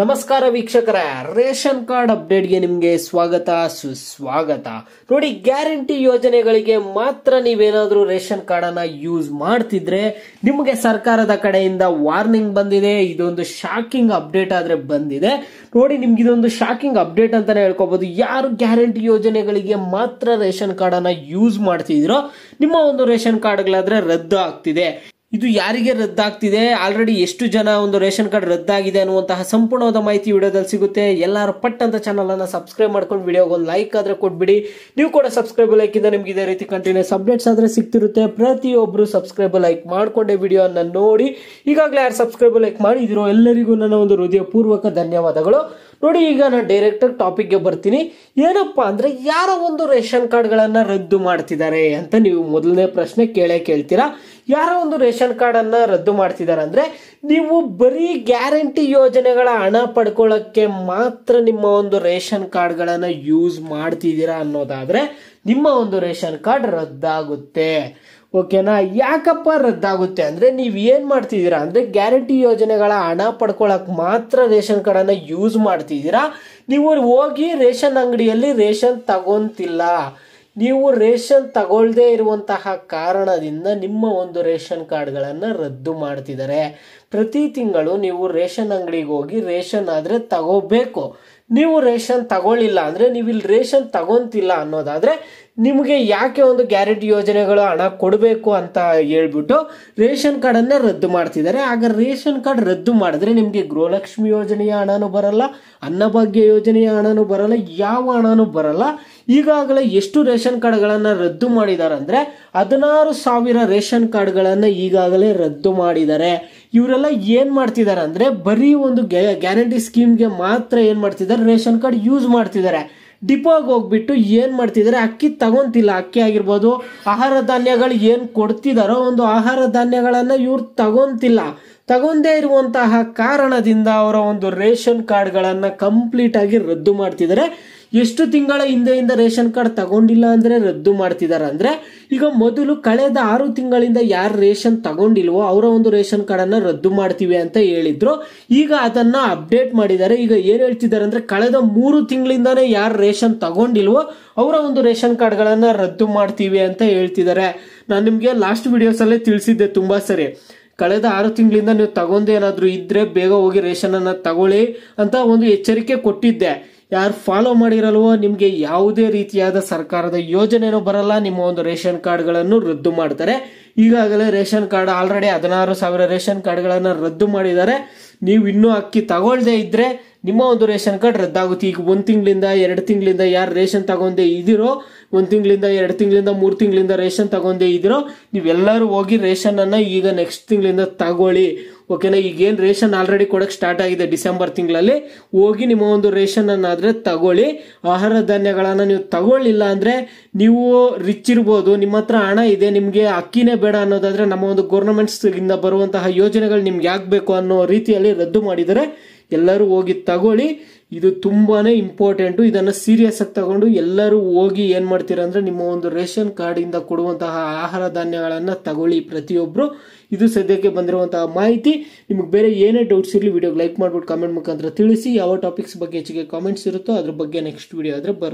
ನಮಸ್ಕಾರ ವೀಕ್ಷಕರ ration card ಅಪ್ಡೇಟ್ಗೆ ನಿಮಗೆ ಸ್ವಾಗತ ಸುಸ್ವಾಗತ ನೋಡಿ ಗ್ಯಾರಂಟಿ ಯೋಜನೆಗಳಿಗೆ ಮಾತ್ರ ನೀವೇನಾದರೂ ರೇಷನ್ ಕಾರ್ಡನ್ನು ಯೂಸ್ ಮಾಡ್ತಿದ್ರೆ ನಿಮಗೆ ಸರ್ಕಾರದ ಕಡೆಯಿಂದ ವಾರ್ನಿಂಗ್ ಬಂದಿದೆ ಇದೊಂದು ಶಾಕಿಂಗ್ ಅಪ್ಡೇಟ್ ಆದರೆ ಬಂದಿದೆ ನೋಡಿ ನಿಮ್ಗೆ ಇದೊಂದು ಶಾಕಿಂಗ್ ಅಪ್ಡೇಟ್ ಅಂತಾನೆ ಹೇಳ್ಕೋಬಹುದು ಯಾರು ಗ್ಯಾರಂಟಿ ಯೋಜನೆಗಳಿಗೆ ಮಾತ್ರ ರೇಷನ್ ಕಾರ್ಡನ್ನು ಯೂಸ್ ಮಾಡ್ತಿದ್ರೋ ನಿಮ್ಮ ಒಂದು ರೇಷನ್ ಕಾರ್ಡ್ಗಳಾದ್ರೆ ರದ್ದು ಆಗ್ತಿದೆ ಇದು ಯಾರಿಗೆ ರದ್ದಾಗ್ತಿದೆ ಆಲ್ರೆಡಿ ಎಷ್ಟು ಜನ ಒಂದು ರೇಷನ್ ಕಾರ್ಡ್ ರದ್ದಾಗಿದೆ ಅನ್ನುವಂತಹ ಸಂಪೂರ್ಣವಾದ ಮಾಹಿತಿ ವಿಡಿಯೋದಲ್ಲಿ ಸಿಗುತ್ತೆ ಎಲ್ಲರೂ ಪಟ್ ಅಂತ ಅನ್ನ ಸಬ್ಸ್ಕ್ರೈಬ್ ಮಾಡ್ಕೊಂಡು ವಿಡಿಯೋಗೆ ಒಂದು ಲೈಕ್ ಆದರೆ ಕೊಟ್ಬಿಡಿ ನೀವು ಕೂಡ ಸಬ್ಸ್ಕ್ರೈಬ್ ಲೈಕ್ ಇಂದ ನಿಮ್ಗೆ ಇದೇ ರೀತಿ ಕಂಟಿನ್ಯೂಸ್ ಅಪ್ಡೇಟ್ಸ್ ಆದರೆ ಸಿಗ್ತಿರುತ್ತೆ ಪ್ರತಿಯೊಬ್ಬರು ಸಬ್ಸ್ಕ್ರೈಬ್ ಲೈಕ್ ಮಾಡಿಕೊಂಡೆ ಅನ್ನ ನೋಡಿ ಈಗಾಗಲೇ ಯಾರು ಸಬ್ಸ್ಕ್ರೈಬ್ ಲೈಕ್ ಮಾಡಿದಿರೋ ಎಲ್ಲರಿಗೂ ನನ್ನ ಒಂದು ಹೃದಯಪೂರ್ವಕ ಧನ್ಯವಾದಗಳು ನೋಡಿ ಈಗ ನಾನು ಟಾಪಿಕ್ ಗೆ ಬರ್ತೀನಿ ಏನಪ್ಪಾ ಅಂದರೆ ಯಾರೋ ಒಂದು ರೇಷನ್ ಕಾರ್ಡ್ಗಳನ್ನು ರದ್ದು ಮಾಡ್ತಿದ್ದಾರೆ ಅಂತ ನೀವು ಮೊದಲನೇ ಪ್ರಶ್ನೆ ಕೇಳೇ ಕೇಳ್ತೀರಾ ಯಾರೋ ಒಂದು ರೇಷನ್ ಕಾರ್ಡನ್ನು ರದ್ದು ಮಾಡ್ತಿದ್ದಾರೆ ಅಂದ್ರೆ ನೀವು ಬರೀ ಗ್ಯಾರಂಟಿ ಯೋಜನೆಗಳ ಹಣ ಪಡ್ಕೊಳ್ಳೋಕ್ಕೆ ಮಾತ್ರ ನಿಮ್ಮ ಒಂದು ರೇಷನ್ ಕಾರ್ಡ್ಗಳನ್ನು ಯೂಸ್ ಮಾಡ್ತಿದ್ದೀರಾ ಅನ್ನೋದಾದರೆ ನಿಮ್ಮ ಒಂದು ರೇಷನ್ ಕಾರ್ಡ್ ರದ್ದಾಗುತ್ತೆ ಓಕೆನಾ ಯಾಕಪ್ಪ ರದ್ದಾಗುತ್ತೆ ಅಂದರೆ ನೀವು ಏನು ಮಾಡ್ತಿದ್ದೀರಾ ಅಂದರೆ ಗ್ಯಾರಂಟಿ ಯೋಜನೆಗಳ ಹಣ ಪಡ್ಕೊಳ್ಳೋಕೆ ಮಾತ್ರ ರೇಷನ್ ಕಾರ್ಡನ್ನು ಯೂಸ್ ಮಾಡ್ತಿದ್ದೀರಾ ನೀವು ಹೋಗಿ ರೇಷನ್ ಅಂಗಡಿಯಲ್ಲಿ ರೇಷನ್ ತಗೊಂತಿಲ್ಲ ನೀವು ರೇಷನ್ ತಗೊಳ್ಳದೇ ಇರುವಂತಹ ಕಾರಣದಿಂದ ನಿಮ್ಮ ಒಂದು ರೇಷನ್ ಕಾರ್ಡ್ಗಳನ್ನು ರದ್ದು ಮಾಡ್ತಿದ್ದಾರೆ ಪ್ರತಿ ತಿಂಗಳು ನೀವು ರೇಷನ್ ಅಂಗಡಿಗೆ ಹೋಗಿ ರೇಷನ್ ಆದರೆ ತಗೋಬೇಕು ನೀವು ರೇಷನ್ ತಗೊಳ್ಳಿಲ್ಲ ಅಂದರೆ ನೀವು ಇಲ್ಲಿ ರೇಷನ್ ತಗೊತಿಲ್ಲ ಅನ್ನೋದಾದರೆ ನಿಮಗೆ ಯಾಕೆ ಒಂದು ಗ್ಯಾರಂಟಿ ಯೋಜನೆಗಳು ಹಣ ಕೊಡಬೇಕು ಅಂತ ಹೇಳ್ಬಿಟ್ಟು ರೇಷನ್ ಕಾರ್ಡನ್ನು ರದ್ದು ಮಾಡ್ತಿದ್ದಾರೆ ಆಗ ರೇಷನ್ ಕಾರ್ಡ್ ರದ್ದು ಮಾಡಿದ್ರೆ ನಿಮಗೆ ಗೃಹಲಕ್ಷ್ಮಿ ಯೋಜನೆಯ ಹಣನೂ ಬರಲ್ಲ ಅನ್ನಭಾಗ್ಯ ಯೋಜನೆಯ ಹಣನೂ ಬರಲ್ಲ ಯಾವ ಹಣನೂ ಬರಲ್ಲ ಈಗಾಗಲೇ ಎಷ್ಟು ರೇಷನ್ ಕಾರ್ಡ್ಗಳನ್ನು ರದ್ದು ಮಾಡಿದ್ದಾರೆ ಅಂದರೆ ಹದಿನಾರು ಸಾವಿರ ರೇಷನ್ ಕಾರ್ಡ್ಗಳನ್ನು ಈಗಾಗಲೇ ರದ್ದು ಮಾಡಿದ್ದಾರೆ ಇವರೆಲ್ಲ ಏನು ಮಾಡ್ತಿದ್ದಾರೆ ಅಂದರೆ ಬರೀ ಒಂದು ಗ್ಯಾರಂಟಿ ಸ್ಕೀಮ್ಗೆ ಮಾತ್ರ ಏನು ಮಾಡ್ತಿದ್ದಾರೆ ರೇಷನ್ ಕಾರ್ಡ್ ಯೂಸ್ ಮಾಡ್ತಿದ್ದಾರೆ ಡಿಪೋಗೆ ಹೋಗ್ಬಿಟ್ಟು ಏನು ಮಾಡ್ತಿದ್ದಾರೆ ಅಕ್ಕಿ ತಗೊಂತಿಲ್ಲ ಅಕ್ಕಿ ಆಗಿರ್ಬೋದು ಆಹಾರ ಧಾನ್ಯಗಳು ಏನು ಕೊಡ್ತಿದಾರೋ ಒಂದು ಆಹಾರ ಧಾನ್ಯಗಳನ್ನು ಇವ್ರು ತಗೊಂತಿಲ್ಲ ತಗೊಂಡೇ ಇರುವಂತಹ ಕಾರಣದಿಂದ ಅವರ ಒಂದು ರೇಷನ್ ಕಾರ್ಡ್ಗಳನ್ನು ಕಂಪ್ಲೀಟಾಗಿ ರದ್ದು ಮಾಡ್ತಿದ್ದಾರೆ ಎಷ್ಟು ತಿಂಗಳ ಹಿಂದೆಯಿಂದ ರೇಷನ್ ಕಾರ್ಡ್ ತಗೊಂಡಿಲ್ಲ ಅಂದರೆ ರದ್ದು ಮಾಡ್ತಿದ್ದಾರೆ ಅಂದರೆ ಈಗ ಮೊದಲು ಕಳೆದ ಆರು ತಿಂಗಳಿಂದ ಯಾರು ರೇಷನ್ ತಗೊಂಡಿಲ್ವೋ ಅವರ ಒಂದು ರೇಷನ್ ಕಾರ್ಡನ್ನು ರದ್ದು ಮಾಡ್ತೀವಿ ಅಂತ ಹೇಳಿದ್ರು ಈಗ ಅದನ್ನು ಅಪ್ಡೇಟ್ ಮಾಡಿದ್ದಾರೆ ಈಗ ಏನು ಹೇಳ್ತಿದ್ದಾರೆ ಅಂದರೆ ಕಳೆದ ಮೂರು ತಿಂಗಳಿಂದಾನೇ ಯಾರು ರೇಷನ್ ತಗೊಂಡಿಲ್ವೋ ಅವರ ಒಂದು ರೇಷನ್ ಕಾರ್ಡ್ಗಳನ್ನು ರದ್ದು ಮಾಡ್ತೀವಿ ಅಂತ ಹೇಳ್ತಿದ್ದಾರೆ ನಾನು ನಿಮಗೆ ಲಾಸ್ಟ್ ವಿಡಿಯೋಸಲ್ಲೇ ತಿಳಿಸಿದ್ದೆ ತುಂಬ ಸರಿ ಕಳೆದ ಆರು ತಿಂಗಳಿಂದ ನೀವು ತಗೊಂಡು ಇದ್ರೆ ಬೇಗ ಹೋಗಿ ರೇಷನ್ ಅನ್ನ ತಗೊಳ್ಳಿ ಅಂತ ಒಂದು ಎಚ್ಚರಿಕೆ ಕೊಟ್ಟಿದ್ದೆ ಯಾರು ಫಾಲೋ ಮಾಡಿರಲ್ವೋ ನಿಮಗೆ ಯಾವುದೇ ರೀತಿಯಾದ ಸರ್ಕಾರದ ಯೋಜನೆನೂ ಬರಲ್ಲ ನಿಮ್ಮ ಒಂದು ರೇಷನ್ ಕಾರ್ಡ್ಗಳನ್ನು ರದ್ದು ಮಾಡ್ತಾರೆ ಈಗಾಗಲೇ ರೇಷನ್ ಕಾರ್ಡ್ ಆಲ್ರೆಡಿ ಹದಿನಾರು ಸಾವಿರ ರೇಷನ್ ಕಾರ್ಡ್ಗಳನ್ನು ರದ್ದು ಮಾಡಿದ್ದಾರೆ ನೀವು ಇನ್ನೂ ಅಕ್ಕಿ ತಗೊಳ್ಳದೇ ಇದ್ದರೆ ನಿಮ್ಮ ಒಂದು ರೇಷನ್ ಕಾರ್ಡ್ ರದ್ದಾಗುತ್ತೆ ಈಗ ಒಂದು ತಿಂಗಳಿಂದ ಎರಡು ತಿಂಗಳಿಂದ ಯಾರು ರೇಷನ್ ತಗೊಂಡೆ ಇದಿರೋ ಒಂದು ತಿಂಗಳಿಂದ ಎರಡು ತಿಂಗಳಿಂದ ಮೂರು ತಿಂಗಳಿಂದ ರೇಷನ್ ತಗೊಂಡೆ ಇದಿರೋ ನೀವೆಲ್ಲರೂ ಹೋಗಿ ರೇಷನನ್ನು ಈಗ ನೆಕ್ಸ್ಟ್ ತಿಂಗಳಿಂದ ತಗೊಳ್ಳಿ ಓಕೆನಾ ಈಗೇನು ರೇಷನ್ ಆಲ್ರೆಡಿ ಕೊಡೋಕ್ಕೆ ಸ್ಟಾರ್ಟ್ ಆಗಿದೆ ಡಿಸೆಂಬರ್ ತಿಂಗಳಲ್ಲಿ ಹೋಗಿ ನಿಮ್ಮ ಒಂದು ರೇಷನನ್ನಾದರೆ ತಗೊಳ್ಳಿ ಆಹಾರ ಧಾನ್ಯಗಳನ್ನು ನೀವು ತಗೊಳ್ಳಿಲ್ಲ ಅಂದರೆ ನೀವು ರಿಚ್ ಇರ್ಬೋದು ನಿಮ್ಮ ಹತ್ರ ಹಣ ಇದೆ ನಿಮಗೆ ಅಕ್ಕಿನೇ ಬೇಡ ಅನ್ನೋದಾದರೆ ನಮ್ಮ ಒಂದು ಗೌರ್ಮೆಂಟ್ಸ್ ಇಂದ ಬರುವಂತಹ ಯೋಜನೆಗಳು ನಿಮ್ಗೆ ಆಗಬೇಕು ಅನ್ನೋ ರೀತಿಯಲ್ಲಿ ರದ್ದು ಮಾಡಿದರೆ ಎಲ್ಲರೂ ಹೋಗಿ ತಗೊಳ್ಳಿ ಇದು ತುಂಬಾನೇ ಇಂಪಾರ್ಟೆಂಟು ಇದನ್ನು ಸೀರಿಯಸ್ ಆಗಿ ತಗೊಂಡು ಎಲ್ಲರೂ ಹೋಗಿ ಏನು ಮಾಡ್ತೀರಾ ಅಂದರೆ ನಿಮ್ಮ ಒಂದು ರೇಷನ್ ಕಾರ್ಡಿಂದ ಕೊಡುವಂತಹ ಆಹಾರ ಧಾನ್ಯಗಳನ್ನು ತಗೊಳ್ಳಿ ಪ್ರತಿಯೊಬ್ಬರು ಇದು ಸದ್ಯಕ್ಕೆ ಬಂದಿರುವಂತಹ ಮಾಹಿತಿ ನಿಮಗೆ ಬೇರೆ ಏನೇ ಡೌಟ್ಸ್ ಇರಲಿ ವಿಡಿಯೋಗೆ ಲೈಕ್ ಮಾಡ್ಬಿಟ್ಟು ಕಾಮೆಂಟ್ ಮುಖಾಂತರ ತಿಳಿಸಿ ಯಾವ ಟಾಪಿಕ್ಸ್ ಬಗ್ಗೆ ಹೆಚ್ಚಿಗೆ ಕಾಮೆಂಟ್ಸ್ ಇರುತ್ತೋ ಅದ್ರ ಬಗ್ಗೆ ನೆಕ್ಸ್ಟ್ ವಿಡಿಯೋ ಆದರೆ ಬರುತ್ತೆ